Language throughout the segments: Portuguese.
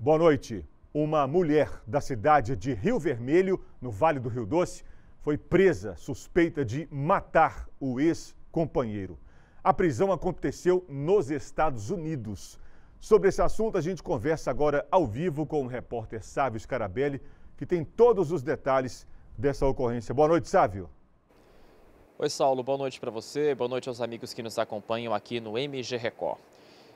Boa noite. Uma mulher da cidade de Rio Vermelho, no Vale do Rio Doce, foi presa suspeita de matar o ex-companheiro. A prisão aconteceu nos Estados Unidos. Sobre esse assunto, a gente conversa agora ao vivo com o repórter Sávio Scarabelli, que tem todos os detalhes dessa ocorrência. Boa noite, Sávio. Oi, Saulo. Boa noite para você. Boa noite aos amigos que nos acompanham aqui no MG Record.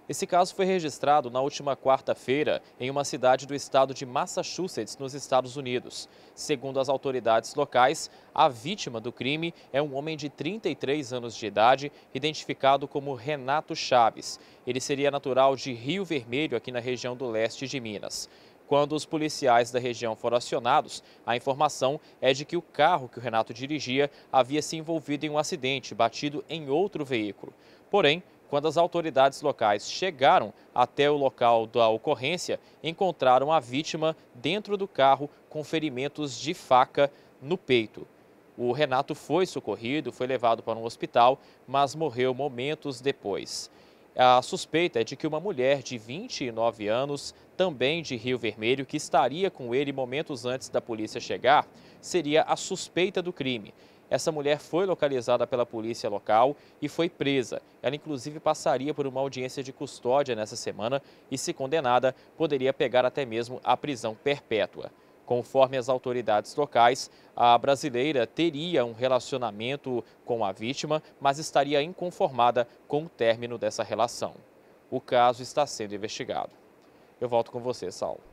Esse caso foi registrado na última quarta-feira em uma cidade do estado de Massachusetts, nos Estados Unidos. Segundo as autoridades locais, a vítima do crime é um homem de 33 anos de idade, identificado como Renato Chaves. Ele seria natural de Rio Vermelho, aqui na região do leste de Minas. Quando os policiais da região foram acionados, a informação é de que o carro que o Renato dirigia havia se envolvido em um acidente, batido em outro veículo. Porém, quando as autoridades locais chegaram até o local da ocorrência, encontraram a vítima dentro do carro com ferimentos de faca no peito. O Renato foi socorrido, foi levado para um hospital, mas morreu momentos depois. A suspeita é de que uma mulher de 29 anos, também de Rio Vermelho, que estaria com ele momentos antes da polícia chegar, seria a suspeita do crime. Essa mulher foi localizada pela polícia local e foi presa. Ela, inclusive, passaria por uma audiência de custódia nessa semana e, se condenada, poderia pegar até mesmo a prisão perpétua. Conforme as autoridades locais, a brasileira teria um relacionamento com a vítima, mas estaria inconformada com o término dessa relação. O caso está sendo investigado. Eu volto com você, Saulo.